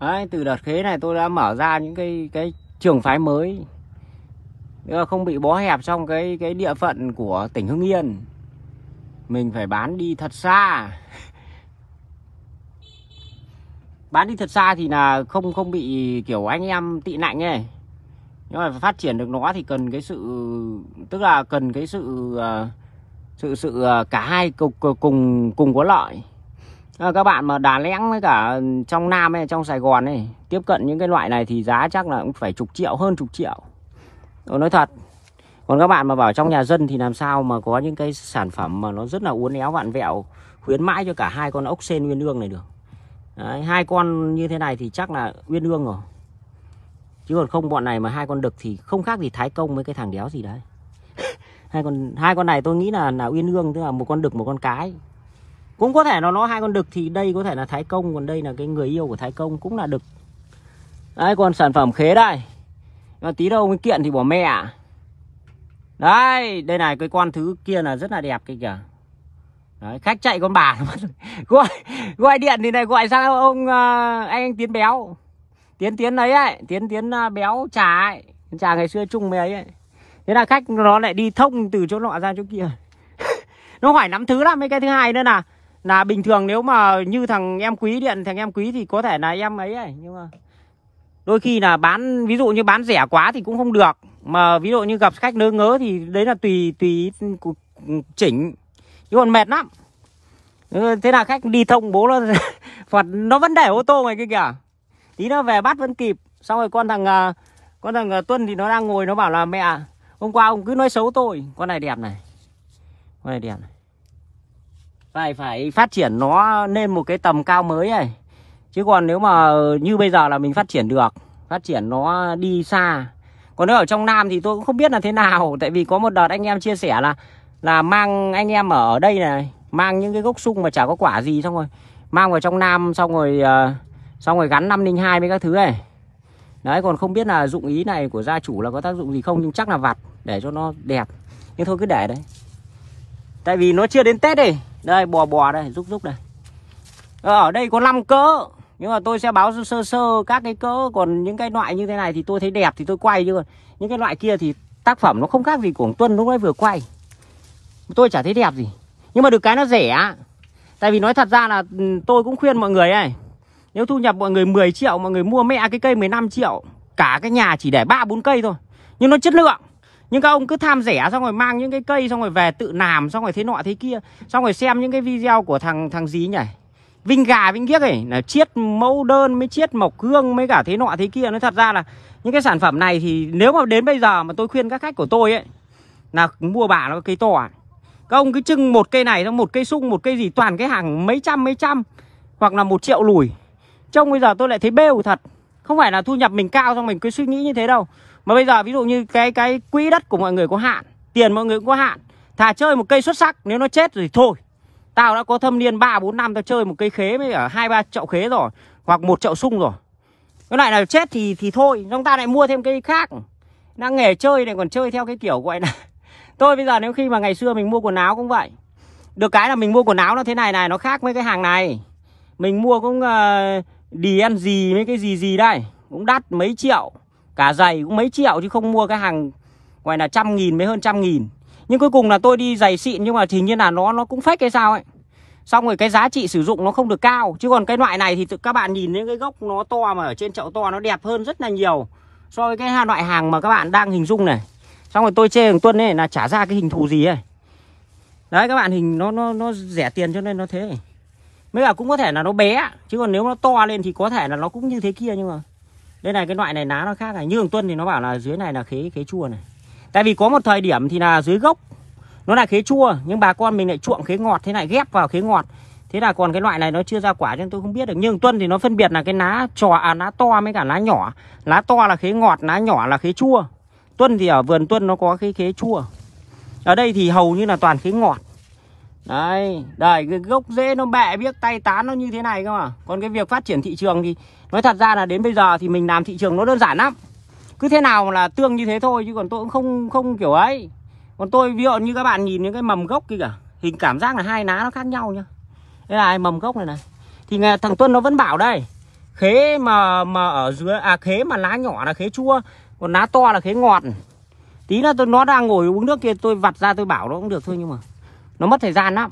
Đấy, từ đợt khế này tôi đã mở ra những cái cái trường phái mới không bị bó hẹp trong cái cái địa phận của tỉnh Hưng Yên mình phải bán đi thật xa bán đi thật xa thì là không không bị kiểu anh em tị nạnh ấy nhưng mà phát triển được nó thì cần cái sự tức là cần cái sự ờ, sự sự ờ, cả hai cùng cùng cùng có lợi Ờ, các bạn mà Đà Lẵng với cả trong Nam hay trong Sài Gòn này tiếp cận những cái loại này thì giá chắc là cũng phải chục triệu hơn chục triệu Tôi ờ, nói thật còn các bạn mà bảo trong nhà dân thì làm sao mà có những cái sản phẩm mà nó rất là uốn éo vạn vẹo khuyến mãi cho cả hai con ốc sen nguyên ương này được Đấy, hai con như thế này thì chắc là nguyên ương rồi chứ còn không bọn này mà hai con đực thì không khác gì thái công với cái thằng đéo gì đấy hai con hai con này tôi nghĩ là là uyên ương tức là một con đực một con cái cũng có thể nó nó hai con đực thì đây có thể là thái công còn đây là cái người yêu của thái công cũng là đực đấy còn sản phẩm khế đây mà tí đâu cái kiện thì bỏ mẹ đấy đây này cái con thứ kia là rất là đẹp cái kìa đấy khách chạy con bà gọi gọi điện thì này gọi sang ông uh, anh, anh tiến béo tiến tiến đấy ấy tiến tiến uh, béo trà ấy trà ngày xưa chung mày ấy, thế là khách nó lại đi thông từ chỗ nọ ra chỗ kia nó hỏi nắm thứ lắm mấy cái thứ hai nữa là là bình thường nếu mà như thằng em quý điện thằng em quý thì có thể là em ấy ấy nhưng mà đôi khi là bán ví dụ như bán rẻ quá thì cũng không được mà ví dụ như gặp khách nơ ngớ thì đấy là tùy tùy chỉnh chứ còn mệt lắm ừ, thế là khách đi thông bố nó phật nó vẫn để ô tô ngoài kia kìa tí nó về bắt vẫn kịp xong rồi con thằng à, con thằng à, tuân thì nó đang ngồi nó bảo là mẹ hôm qua ông cứ nói xấu tôi con này đẹp này con này đẹp này phải phải phát triển nó lên một cái tầm cao mới này chứ còn nếu mà như bây giờ là mình phát triển được phát triển nó đi xa còn nếu ở trong Nam thì tôi cũng không biết là thế nào tại vì có một đợt anh em chia sẻ là là mang anh em ở đây này mang những cái gốc sung mà chả có quả gì xong rồi mang vào trong Nam xong rồi uh, xong rồi gắn 502 với các thứ này đấy còn không biết là dụng ý này của gia chủ là có tác dụng gì không nhưng chắc là vặt để cho nó đẹp nhưng thôi cứ để đấy tại vì nó chưa đến Tết đây đây bò bò đây rút rút đây ờ, ở đây có 5 cỡ nhưng mà tôi sẽ báo sơ sơ các cái cỡ còn những cái loại như thế này thì tôi thấy đẹp thì tôi quay chứ còn những cái loại kia thì tác phẩm nó không khác gì của Tuân lúc ấy vừa quay tôi chả thấy đẹp gì nhưng mà được cái nó rẻ tại vì nói thật ra là ừ, tôi cũng khuyên mọi người này nếu thu nhập mọi người 10 triệu mọi người mua mẹ cái cây 15 triệu cả cái nhà chỉ để ba bốn cây thôi nhưng nó chất lượng nhưng các ông cứ tham rẻ xong rồi mang những cái cây xong rồi về tự làm xong rồi thế nọ thế kia xong rồi xem những cái video của thằng thằng gì nhỉ vinh gà vinh ghiếc ấy là chiết mẫu đơn mới chiết mộc hương mới cả thế nọ thế kia nó thật ra là những cái sản phẩm này thì nếu mà đến bây giờ mà tôi khuyên các khách của tôi ấy là mua bà nó cây to à. các ông cứ trưng một cây này xong một cây sung một cây gì toàn cái hàng mấy trăm mấy trăm hoặc là một triệu lùi trông bây giờ tôi lại thấy bêu thật không phải là thu nhập mình cao xong mình cứ suy nghĩ như thế đâu mà bây giờ ví dụ như cái cái quỹ đất của mọi người có hạn tiền mọi người cũng có hạn thà chơi một cây xuất sắc nếu nó chết thì thôi tao đã có thâm niên ba bốn năm tao chơi một cây khế mới ở hai ba chậu khế rồi hoặc một chậu sung rồi cái lại là chết thì thì thôi chúng ta lại mua thêm cây khác đang nghề chơi này còn chơi theo cái kiểu gọi là tôi bây giờ nếu khi mà ngày xưa mình mua quần áo cũng vậy được cái là mình mua quần áo nó thế này này nó khác với cái hàng này mình mua cũng uh, đi ăn gì mấy cái gì gì đây cũng đắt mấy triệu cả giày cũng mấy triệu chứ không mua cái hàng ngoài là trăm nghìn mấy hơn trăm nghìn nhưng cuối cùng là tôi đi giày xịn nhưng mà thì như là nó nó cũng phách cái sao ấy xong rồi cái giá trị sử dụng nó không được cao chứ còn cái loại này thì các bạn nhìn những cái gốc nó to mà ở trên chậu to nó đẹp hơn rất là nhiều so với cái loại hàng mà các bạn đang hình dung này xong rồi tôi chê thằng tuân ấy là trả ra cái hình thù gì ấy đấy các bạn hình nó nó nó rẻ tiền cho nên nó thế mới cả cũng có thể là nó bé chứ còn nếu nó to lên thì có thể là nó cũng như thế kia nhưng mà đây này cái loại này lá nó khác này như thường tuân thì nó bảo là dưới này là khế khế chua này tại vì có một thời điểm thì là dưới gốc nó là khế chua nhưng bà con mình lại chuộng khế ngọt thế này ghép vào khế ngọt thế là còn cái loại này nó chưa ra quả nên tôi không biết được nhưng tuân thì nó phân biệt là cái lá trò à, lá to với cả lá nhỏ lá to là khế ngọt lá nhỏ là khế chua tuân thì ở vườn tuân nó có cái khế chua ở đây thì hầu như là toàn khế ngọt Đấy, đây cái gốc rễ nó bẹ biết tay tán nó như thế này cơ mà. Còn cái việc phát triển thị trường thì nói thật ra là đến bây giờ thì mình làm thị trường nó đơn giản lắm. Cứ thế nào là tương như thế thôi chứ còn tôi cũng không không kiểu ấy. Còn tôi ví dụ như các bạn nhìn những cái mầm gốc kia cả hình cảm giác là hai lá nó khác nhau nhá. Đây là mầm gốc này này. Thì thằng Tuân nó vẫn bảo đây, khế mà mà ở dưới à khế mà lá nhỏ là khế chua, còn lá to là khế ngọt. Tí nữa tôi nó đang ngồi uống nước kia tôi vặt ra tôi bảo nó cũng được thôi nhưng mà nó mất thời gian lắm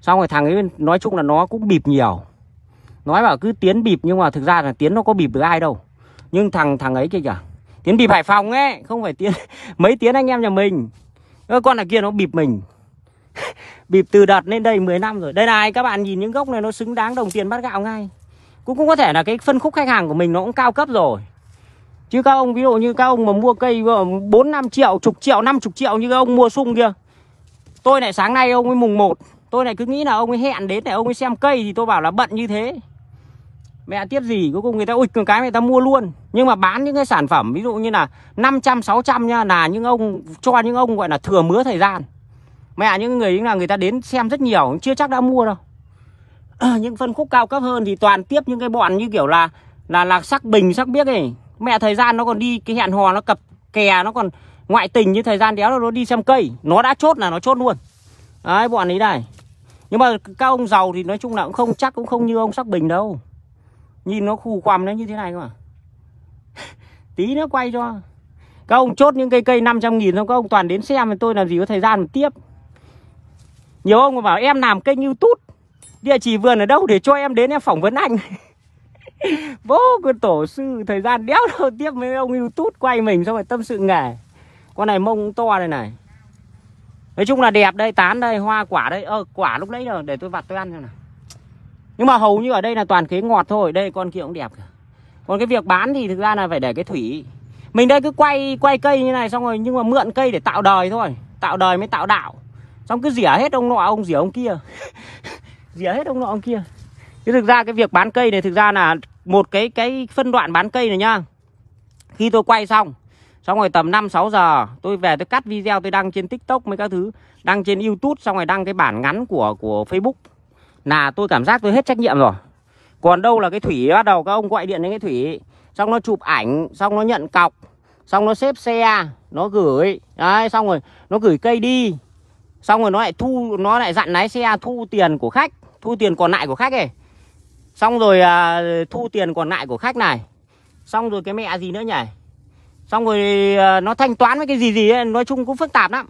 xong rồi thằng ấy nói chung là nó cũng bịp nhiều nói bảo cứ tiến bịp nhưng mà thực ra là tiến nó có bịp được ai đâu nhưng thằng thằng ấy kia kìa tiến bịp hải phòng ấy không phải tiến mấy tiến anh em nhà mình con này kia nó bịp mình bịp từ đợt lên đây 10 năm rồi đây này các bạn nhìn những gốc này nó xứng đáng đồng tiền bát gạo ngay cũng cũng có thể là cái phân khúc khách hàng của mình nó cũng cao cấp rồi chứ các ông ví dụ như các ông mà mua cây 4 ờ, năm triệu chục triệu năm chục triệu như các ông mua sung kia tôi lại sáng nay ông ấy mùng 1 tôi lại cứ nghĩ là ông ấy hẹn đến để ông ấy xem cây thì tôi bảo là bận như thế mẹ tiếp gì cuối cùng người ta ui cường cái người ta mua luôn nhưng mà bán những cái sản phẩm ví dụ như là 500 600 nha là những ông cho những ông gọi là thừa mứa thời gian mẹ những người là người ta đến xem rất nhiều chưa chắc đã mua đâu à, những phân khúc cao cấp hơn thì toàn tiếp những cái bọn như kiểu là là là sắc bình sắc biếc này mẹ thời gian nó còn đi cái hẹn hò nó cập kè nó còn ngoại tình như thời gian đéo là nó đi xem cây nó đã chốt là nó chốt luôn đấy bọn ấy này nhưng mà các ông giàu thì nói chung là cũng không chắc cũng không như ông sắc bình đâu nhìn nó khù quằm nó như thế này mà tí nó quay cho các ông chốt những cây cây 500 nghìn không các ông toàn đến xem thì tôi làm gì có thời gian mà tiếp nhiều ông bảo em làm kênh youtube địa chỉ vườn ở đâu để cho em đến em phỏng vấn anh vô con tổ sư thời gian đéo đâu tiếp mấy ông youtube quay mình xong rồi tâm sự nghề con này mông to đây này, nói chung là đẹp đây tán đây hoa quả đây ơ ờ, quả lúc nãy rồi để tôi vặt tôi ăn xem nào nhưng mà hầu như ở đây là toàn khế ngọt thôi đây con kia cũng đẹp kìa còn cái việc bán thì thực ra là phải để cái thủy mình đây cứ quay quay cây như này xong rồi nhưng mà mượn cây để tạo đời thôi tạo đời mới tạo đạo xong cứ rỉa hết ông nọ ông rỉa ông kia rỉa hết ông nọ ông kia chứ thực ra cái việc bán cây này thực ra là một cái cái phân đoạn bán cây này nhá khi tôi quay xong Xong rồi tầm 5-6 giờ tôi về tôi cắt video tôi đăng trên TikTok mấy các thứ Đăng trên Youtube xong rồi đăng cái bản ngắn của của Facebook Là tôi cảm giác tôi hết trách nhiệm rồi Còn đâu là cái Thủy bắt đầu các ông gọi điện đến cái Thủy Xong nó chụp ảnh, xong nó nhận cọc Xong nó xếp xe, nó gửi Đấy, xong rồi nó gửi cây đi Xong rồi nó lại thu, nó lại dặn lái xe thu tiền của khách Thu tiền còn lại của khách ấy Xong rồi à, thu tiền còn lại của khách này Xong rồi cái mẹ gì nữa nhỉ xong rồi ờ, nó thanh toán với cái gì gì ấy, nói chung cũng phức tạp lắm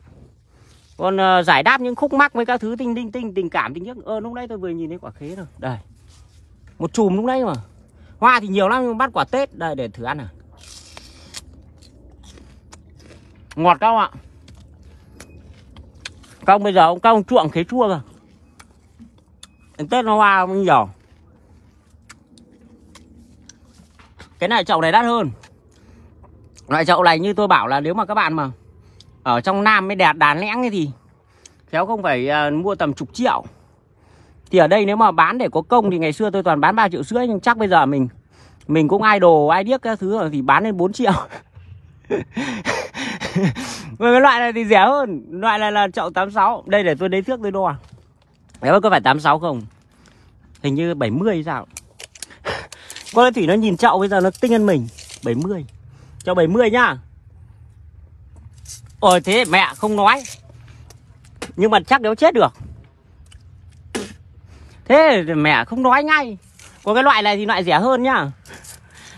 còn uh, giải đáp những khúc mắc với các thứ tinh tinh tinh tình cảm tình nhất ơ ờ, lúc nãy tôi vừa nhìn thấy quả khế rồi đây một chùm lúc nãy mà hoa thì nhiều lắm nhưng bắt quả tết đây để thử ăn à ngọt các ạ các bây giờ ông các chuộng khế chua rồi tết nó hoa không nhiều cái này chậu này đắt hơn loại chậu này như tôi bảo là nếu mà các bạn mà ở trong Nam mới đẹp đàn lẽng ấy thì khéo không phải uh, mua tầm chục triệu thì ở đây nếu mà bán để có công thì ngày xưa tôi toàn bán 3 triệu rưỡi nhưng chắc bây giờ mình mình cũng ai đồ ai điếc cái thứ rồi thì bán lên 4 triệu Với cái loại này thì rẻ hơn loại này là chậu 86 đây để tôi lấy thước tôi đo nếu à? có phải 86 không hình như 70 sao con thủy nó nhìn chậu bây giờ nó tinh hơn mình 70 cho 70 nhá Ôi ờ, thế mẹ không nói Nhưng mà chắc nếu chết được Thế mẹ không nói ngay Có cái loại này thì loại rẻ hơn nhá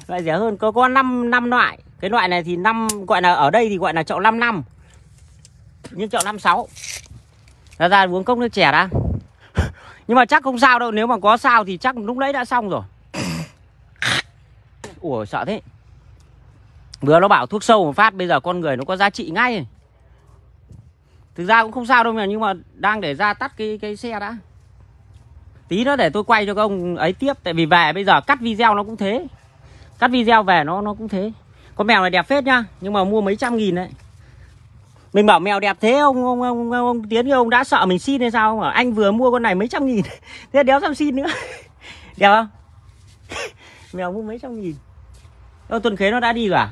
Loại rẻ hơn có có 5, 5 loại Cái loại này thì năm Gọi là ở đây thì gọi là chậu 5 năm Nhưng chậu 56 Ra ra uống cốc nước chè ra. Nhưng mà chắc không sao đâu Nếu mà có sao thì chắc lúc đấy đã xong rồi Ủa sợ thế Vừa nó bảo thuốc sâu một phát Bây giờ con người nó có giá trị ngay Thực ra cũng không sao đâu mà Nhưng mà đang để ra tắt cái cái xe đã Tí nữa để tôi quay cho các ông ấy tiếp Tại vì về bây giờ cắt video nó cũng thế Cắt video về nó nó cũng thế Con mèo này đẹp phết nhá Nhưng mà mua mấy trăm nghìn đấy mình bảo mèo đẹp thế ông ông ông, ông, ông Tiến ông đã sợ mình xin hay sao không Anh vừa mua con này mấy trăm nghìn Thế đéo sao xin nữa Đẹp không? mèo mua mấy trăm nghìn Ô, Tuần Khế nó đã đi rồi à?